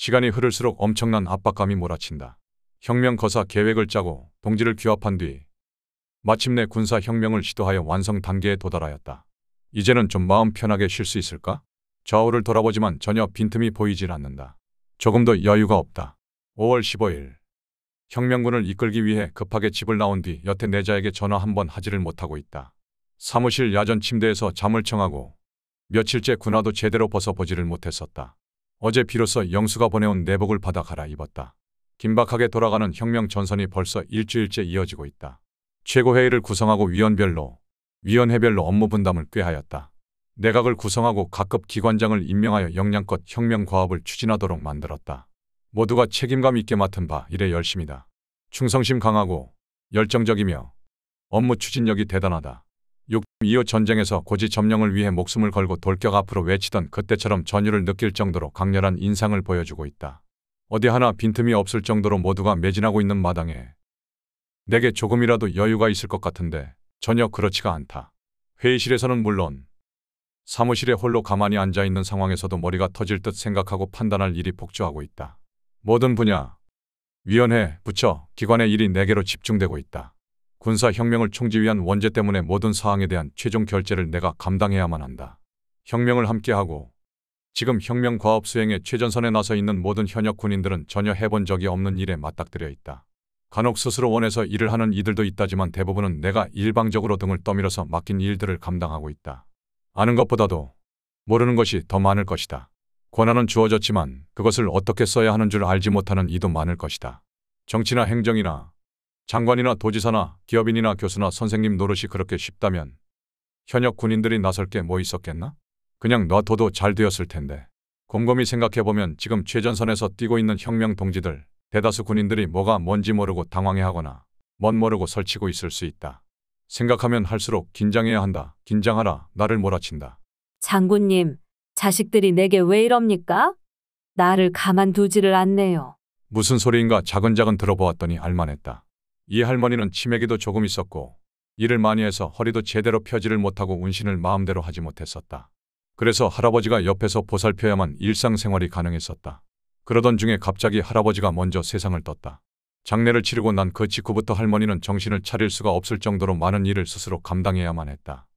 시간이 흐를수록 엄청난 압박감이 몰아친다. 혁명 거사 계획을 짜고 동지를 규합한 뒤 마침내 군사 혁명을 시도하여 완성 단계에 도달하였다. 이제는 좀 마음 편하게 쉴 수 있을까? 좌우를 돌아보지만 전혀 빈틈이 보이질 않는다. 조금 더 여유가 없다. 5월 15일 혁명군을 이끌기 위해 급하게 집을 나온 뒤 여태 내자에게 전화 한 번 하지를 못하고 있다. 사무실 야전 침대에서 잠을 청하고 며칠째 군화도 제대로 벗어보지를 못했었다. 어제 비로소 영수가 보내온 내복을 받아 갈아입었다. 긴박하게 돌아가는 혁명 전선이 벌써 일주일째 이어지고 있다. 최고회의를 구성하고 위원별로, 위원회별로 업무 분담을 꾀하였다. 내각을 구성하고 각급 기관장을 임명하여 역량껏 혁명 과업을 추진하도록 만들었다. 모두가 책임감 있게 맡은 바 이래 열심이다. 충성심 강하고 열정적이며 업무 추진력이 대단하다. 이후 전쟁에서 고지 점령을 위해 목숨을 걸고 돌격 앞으로 외치던 그때처럼 전율을 느낄 정도로 강렬한 인상을 보여주고 있다. 어디 하나 빈틈이 없을 정도로 모두가 매진하고 있는 마당에 내게 조금이라도 여유가 있을 것 같은데 전혀 그렇지가 않다. 회의실에서는 물론 사무실에 홀로 가만히 앉아있는 상황에서도 머리가 터질 듯 생각하고 판단할 일이 폭주하고 있다. 모든 분야, 위원회, 부처, 기관의 일이 내게로 집중되고 있다. 군사혁명을 총지휘한 원죄 때문에 모든 사항에 대한 최종 결제를 내가 감당해야만 한다. 혁명을 함께하고 지금 혁명 과업 수행에 최전선에 나서 있는 모든 현역 군인들은 전혀 해본 적이 없는 일에 맞닥뜨려 있다. 간혹 스스로 원해서 일을 하는 이들도 있다지만 대부분은 내가 일방적으로 등을 떠밀어서 맡긴 일들을 감당하고 있다. 아는 것보다도 모르는 것이 더 많을 것이다. 권한은 주어졌지만 그것을 어떻게 써야 하는 줄 알지 못하는 이도 많을 것이다. 정치나 행정이나 장관이나 도지사나 기업인이나 교수나 선생님 노릇이 그렇게 쉽다면 현역 군인들이 나설 게 뭐 있었겠나? 그냥 놔둬도 잘 되었을 텐데. 곰곰이 생각해보면 지금 최전선에서 뛰고 있는 혁명 동지들 대다수 군인들이 뭐가 뭔지 모르고 당황해하거나 뭔모르고 설치고 있을 수 있다. 생각하면 할수록 긴장해야 한다. 긴장하라. 나를 몰아친다. 장군님, 자식들이 내게 왜 이럽니까? 나를 가만두지를 않네요. 무슨 소리인가 작은 작은 들어보았더니 알만했다. 이 할머니는 치매기도 조금 있었고 일을 많이 해서 허리도 제대로 펴지를 못하고 운신을 마음대로 하지 못했었다. 그래서 할아버지가 옆에서 보살펴야만 일상생활이 가능했었다. 그러던 중에 갑자기 할아버지가 먼저 세상을 떴다. 장례를 치르고 난 그 직후부터 할머니는 정신을 차릴 수가 없을 정도로 많은 일을 스스로 감당해야만 했다.